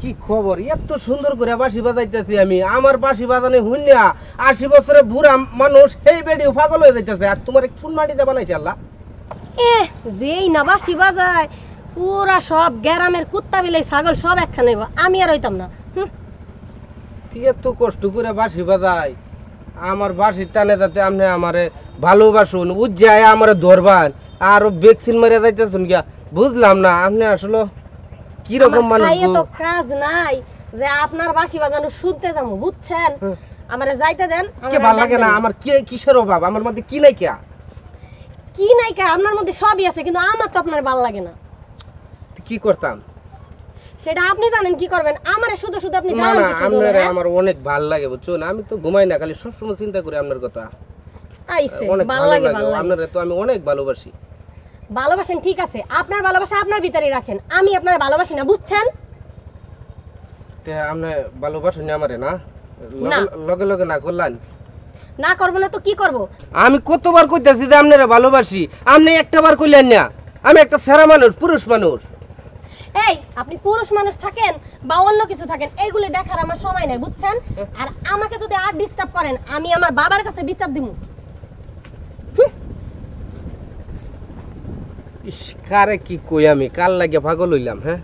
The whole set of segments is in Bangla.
কি খবর এত সুন্দর করে বাঁশি বাজাইতেছি আমি আমার বাঁশি বাজানো হুইনা আশি বছরে বুড়া মানুষ সেই পাগল হয়ে যাইতেছে আর তোমার ফুল মাটিতে বানাইছে আল্লাহ যেই না বাজায় পুরা সব গ্রামের কুত্তা বিলাই ছাগল সব একখানে আমি আর হইতাম না এত কষ্ট করে বাঁশি বাজাই আমার বাঁশির টানে যাতে আপনি আমারে ভালোবাসুন উজ্জায় আমারে ধরবান আর ভ্যাকসিন মারিয়া যাইতেছেন গিয়া বুঝলাম না আপনি আসলে কি রকম কাজ নাই যে আপনার বাসি বাজানো শুনতে যাবো বুঝছেন হ্যাঁ। আমারে যাইতে দেন কে ভালো লাগে না আমার কি কিসের অভাব আমার মধ্যে কি নাই কে কি নাই কে আপনার মধ্যে সবই আছে কিন্তু আমার তো আপনার ভালো লাগে না কি করতাম সেটা আপনি জানেন কি করবেন আমার শুধু শুধু আপনি জানেন না আপনার হ্যাঁ? আমার অনেক ভাল লাগে বুঝছো আমি তো ঘুমাই না খালি সবসময় চিন্তা করি আপনার কথা আইছে ভাল লাগে ভাল লাগে আপনার তো আমি অনেক ভালোবাসি ভালোবাসেন ঠিক আছে আপনার ভালোবাসা আপনার ভিতরেই রাখেন আমি আপনার ভালোবাসি না বুঝছেন তে আপনি ভালোবাসেন আমারে না লগে লগে না করলেন না না তো কি করব আমি কতবার কইতাছি যে ভালোবাসি কইলেন না আমি একটা সেরা মানুষ পুরুষ মানুষ এই আপনি পুরুষ মানুষ থাকেন বা অন্য কিছু থাকেন এইগুলো দেখার আমার সময় নাই বুঝছেন হ্যাঁ। আর আমাকে যদি আর ডিস্টার্ব করেন আমি আমার বাবার কাছে বিচার দিব ইস কারে কি কই আমি কাল লাগে পাগল হইলাম হ্যাঁ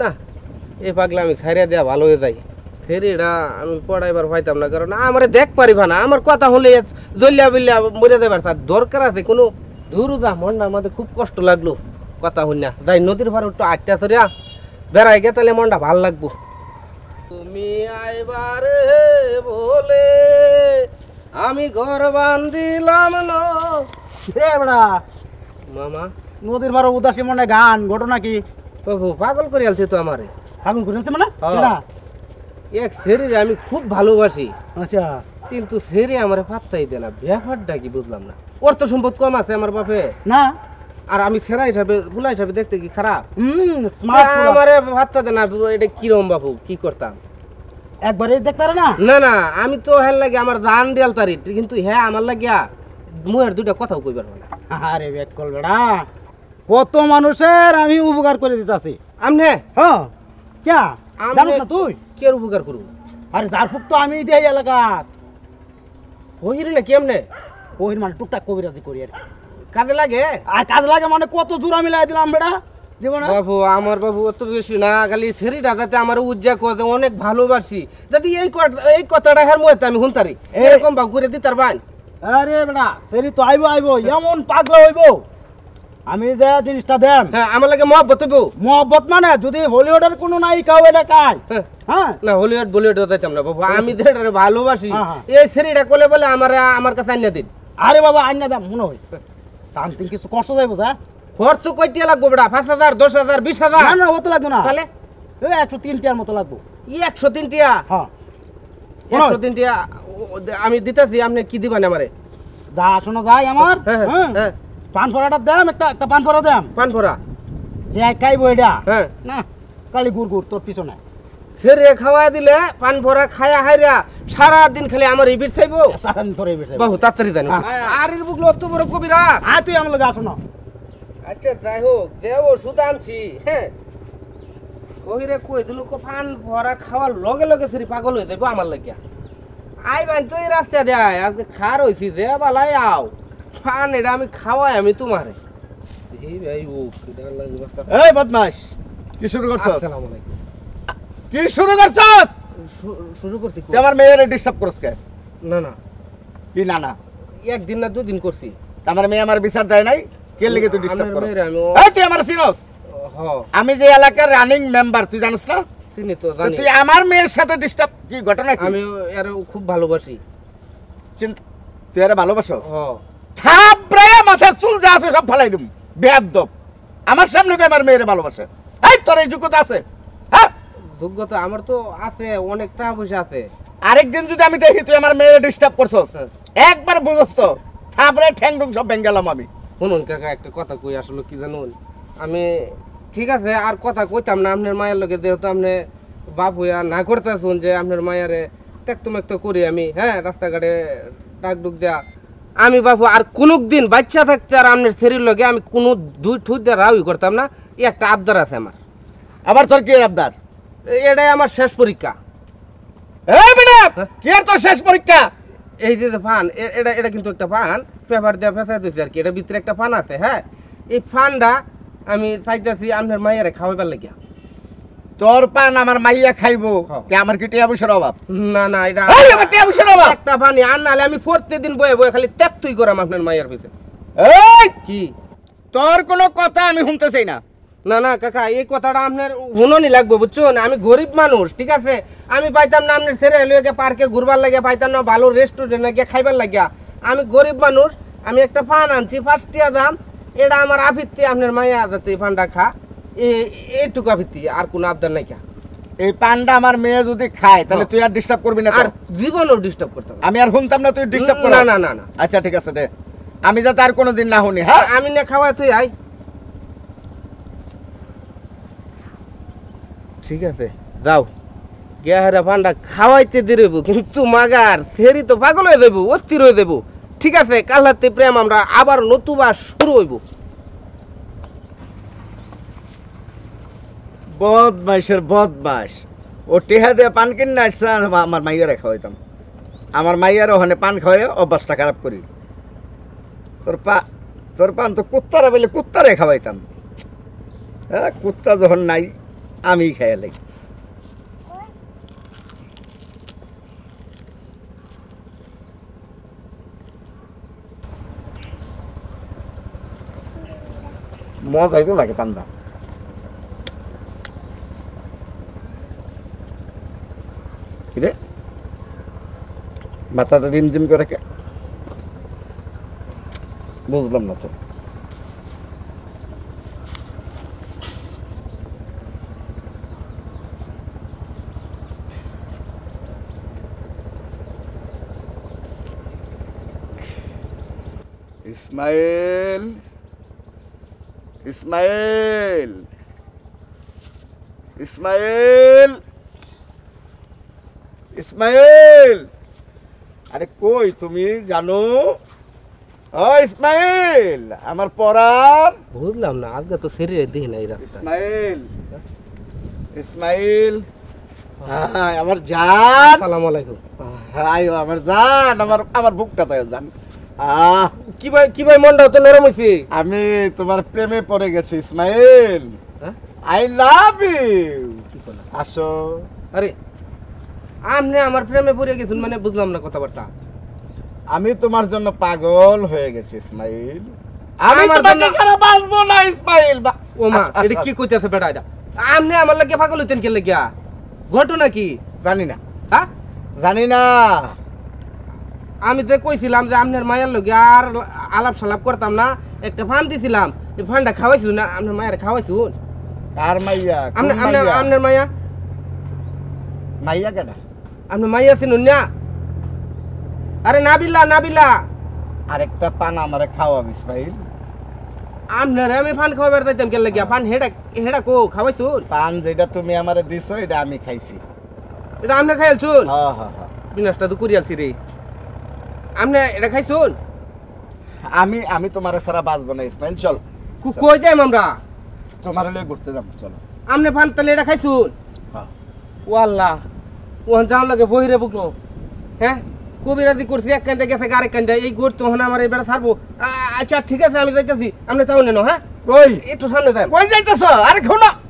না এ পাগলা আমি ছাইড়া দেওয়া ভালো হয়ে যাই ফেরিটা আমি পড়াইবার পাইতাম না কারণ আমার দেখ পারিবা না আমার কথা হলে জলিয়া বিলিয়া মরে দেবার তার দরকার আছে কোনো ধুরু যা মন না আমাদের খুব কষ্ট লাগলো কথা হল না যাই নদীর ভার একটু আটটা চড়িয়া বেড়াই গে তাহলে মনটা ভাল লাগবো তুমি আইবার বলে আমি ঘর বান্ধিলাম না মামা নদীর বারো উদাসী মনে গান ঘটনা কি পাগল করে আলছে তো আমারে পাগল করে আলছে মানে হ্যাঁ। এক সেরিরে আমি খুব ভালোবাসি আচ্ছা কিন্তু সেরে আমার পাত্তাই দেয় না ব্যাপারটা কি বুঝলাম না অর্থ সম্পদ কম আছে আমার বাপে না আর আমি সেরা হিসাবে ভুলা হিসাবে দেখতে কি খারাপ আমারে ভাতটা না এটা কিরম বাপু কি করতাম একবারে দেখতে না না না আমি তো হ্যাঁ লাগে আমার দান দেয়াল তারি কিন্তু হ্যাঁ আমার লাগিয়া মুহের দুইটা কথাও কইবার না আরে ব্যাট কল বেড়া কত মানুষের আমি উপকার করে দিতেছি আমনে হ্যাঁ ক্যা না তুই কে উপকার করব আরে জারফুক তো আমি দেই কেমনে মানে টুকটাক কবিরাজি করি আর কাজে লাগে আর কাজ লাগে মানে কত জোড়া মিলাই দিলাম বেটা বাবু আমার বাবু অত বেশি না খালি সেরি দাদাতে আমার উজ্জা করে অনেক ভালোবাসি দাদি এই এই কথাটা হের মধ্যে আমি হুনতারি এরকম বাবু করে দিতার বান আরে বেটা সেরি তো আইবো আইবো এমন পাগল হইবো আমি যে জিনিসটা দেন হ্যাঁ আমার লাগে মহব্বত হইব মহব্বত মানে যদি হলিউডের কোনো নাই কাউ এটা কাই হ্যাঁ। হ্যাঁ? হলিউড বলিউড আমি ভালোবাসি হ্যাঁ, এই কাছে বাবা দাম মনে হয় সামথিং কিছু লাগবো পাঁচ বিশ না না ওই একশো মতো লাগবো তিনটিয়া তিনটিয়া আমি দিতেছি আপনি কি দিবেন আমার যা শোনা যায় আমার পান দেম দাম একটা একটা পান পরা দাম পান পরা যে খাইবো এটা হ্যাঁ না কালি গুড় গুড় তোর পিছনে ফেরে খাওয়া দিলে পান ভরা খায়া হাইরা সারা দিন খালি আমার ইবির চাইব সারা দিন তোর ইবির বাহু তাড়াতাড়ি দেন হ্যাঁ। আর এর বুকলো অত বড় কবিরা আ তুই আমার লগে আসো না আচ্ছা যাই হোক যে ওষুধ আনছি হ্যাঁ কহিরে কই দিল কো পান ভরা খাওয়ার লগে লগে সেরি পাগল হয়ে যাইব আমার লাগিয়া আই বান তুই রাস্তা দেয় খার হইছি দে বালাই আও ফান এটা আমি খাওয়াই আমি তোমারে এই কি শুরু করছস কি শুরু করছস শুরু করছি আমার কে না না কি না না একদিন না দুদিন করছি আমার মেয়ে আমার বিচার দেয় নাই কে তুই ডিস্টার্ব করছ এই তুই আমার আমি যে এলাকার রানিং মেম্বার তুই জানিস না চিনি তো জানি তুই আমার মেয়ের সাথে ডিস্টার্ব কি ঘটনা কি আমি এর খুব ভালোবাসি চিন্তা তুই এর ভালোবাসস হ্যাঁ থাপড়াইয়া মাথার চুল যা আছে সব ফালাই দেবো বেয়াদ্দব আমার সামনে আমার মেয়েরে ভালোবাসে এই তোর এই যোগ্যতা আছে হ্যাঁ? যোগ্যতা আমার তো আছে অনেক টাকা পয়সা আছে আরেকদিন যদি আমি দেখি তুই আমার মেয়েরে ডিস্টার্ব করছস একবার বুঝছ তো থাপড়ায় ঠ্যাং ঢুং সব গেলাম আমি শুনুন কাকা একটা কথা কই আসলে কি জানুন আমি ঠিক আছে আর কথা কইতাম না আপনার মায়ের লোকে যেহেতু আপনি বাপ হইয়া না করতেছুন যে আপনার মায়ারে ত্যাক্ত ম্যাক্ত করি আমি হ্যাঁ রাস্তাঘাটে ডাক ডুক দেয়া আমি বাপু আর কোনো দিন বাচ্চা থাকতে আর আপনার শরীর লগে আমি কোনো দুই ঠুই দিয়ে রাউই করতাম না এই একটা আবদার আছে আমার আবার তোর কি আবদার এটাই আমার শেষ পরীক্ষা হ্যাঁ? কি আর তোর শেষ পরীক্ষা এই যে এটা এটা কিন্তু একটা পেপার দেওয়া আর কি এটা ভিতরে একটা আছে হ্যাঁ এই আমি চাইতেছি আপনার মায়ের খাওয়াইবার লাগিয়া তোর পান আমার মাইয়া খাইবো আমার কি টিয়া বসে অভাব না না এটা টিয়া অভাব একটা পানি আর নাহলে আমি দিন বয়ে বয়ে খালি ত্যাগ তুই করাম আপনার মাইয়ার পিছে কি তোর কোনো কথা আমি শুনতে চাই না না না কাকা এই কথাটা আপনার হুননি লাগবে বুঝছো না আমি গরিব মানুষ ঠিক আছে আমি পাইতাম না আপনার ছেড়ে লইয়া পার্কে ঘুরবার লাগিয়া পাইতাম না ভালো রেস্টুরেন্টে গিয়ে খাইবার লাগিয়া আমি গরিব মানুষ আমি একটা ফান আনছি ফার্স্ট দাম এটা আমার আফিত্তি আপনার মাইয়া আদাতে ফান্ডা খা এইটুকু আবৃত্তি আর কোনো আবদার নাই এই আমার মেয়ে যদি খায় তাহলে তুই আর ডিস্টার্ব করবি না আর জীবনও ডিস্টার্ব করতে আমি আর শুনতাম না তুই ডিস্টার্ব না না না আচ্ছা ঠিক আছে দে আমি যাতে আর না শুনি হ্যাঁ আমি না খাওয়া তুই আই ঠিক আছে যাও গেহারা পান্ডা খাওয়াইতে দেব কিন্তু মাগার ফেরি তো পাগল হয়ে দেবো অস্থির হয়ে দেবো ঠিক আছে কাল রাতে প্রেম আমরা আবার নতুবা শুরু হইব বদমাইশের বদমাস ও টেহা দিয়ে পান কিন আমার মাইয়ারে খাওয়াইতাম আমার মাইয়ারে ওখানে পান খাওয়াই অভ্যাসটা খারাপ করি তোর পা তোর পান তো কুত্তারা বলে কুত্তারে খাওয়াইতাম হ্যাঁ কুত্তা যখন নাই আমি খাইয়া লাগি মজা তো লাগে পান্ডা কিরে মাথাটা রিমঝিম করে কে বুঝলাম না তো ইসমাইল ইসমাইল ইসমাইল ইসমাইল আরে কই তুমি জানো ও ইসমাইল আমার পড়ার বুঝলাম না আজকে তো শরীরে দিই নাই রাস্তা ইসমাইল ইসমাইল হ্যাঁ আমার জান আসসালামু আলাইকুম আয়ো আমার জান আমার আমার বুকটা তাই জান আহ কি ভাই কি ভাই মনটা তো নরম হইছে আমি তোমার প্রেমে পড়ে গেছি ইসমাইল আই লাভ ইউ আসো আরে আপনি আমার প্রেমে পড়ে গেছেন মানে বুঝলাম না কথাবার্তা আমি তোমার জন্য পাগল হয়ে গেছি ইসমাইল আমি তোমাকে ছাড়া বাঁচবো না ইসমাইল ও মা আচ্ছা, এটা কি আচ্ছা। কইতেছে বেটা এটা আপনি আমার লাগে পাগল হইতেন কে লাগিয়া ঘটনা কি জানি না হ্যাঁ জানি না আমি তো কইছিলাম যে আপনার মায়ের লোকে আর আলাপ সালাপ করতাম না একটা ফান দিছিলাম এই ফানটা খাওয়াইছিল না আপনার মায়ের খাওয়াইছুন কার মাইয়া আপনার মাইয়া মাইয়া কেটা আমি মাই আছি নুনিয়া আরে না আরে নাবিলা নাবিলা আরেকটা পান আমারে খাওয়াবি আমনে রে আমি পান খাওয়াবার দিতাম কেন লাগিয়া পান হেডা হেডা কো খাওয়াইছুন পান যেটা তুমি আমারে দিছো এটা আমি খাইছি এটা আমনে আপনি খাইলছুন হ হ হ বিনাশটা তো করিয়ালছি রে আমনে এটা খাই খাইছুন আমি আমি তোমারে সারা বাঁচবো বনাই ইসমাইল চল কু কই যাইম আমরা তোমারে লয়ে ঘুরতে যাব চল আমনে পান তাহলে এটা খাইছুন হ্যাঁ ও আল্লাহ ওখান যাওয়ার লাগে বহিরে বুকনো হ্যাঁ কবিরাজি করছি এক কান্দে গেছে আরেক কান্দে এই গোর তখন আমার এই বেড়া ছাড়বো আচ্ছা ঠিক আছে আমি যাইতেছি আপনি তাও নেন হ্যাঁ কই একটু সামনে যাই কই যাইতেছ আরে খোনা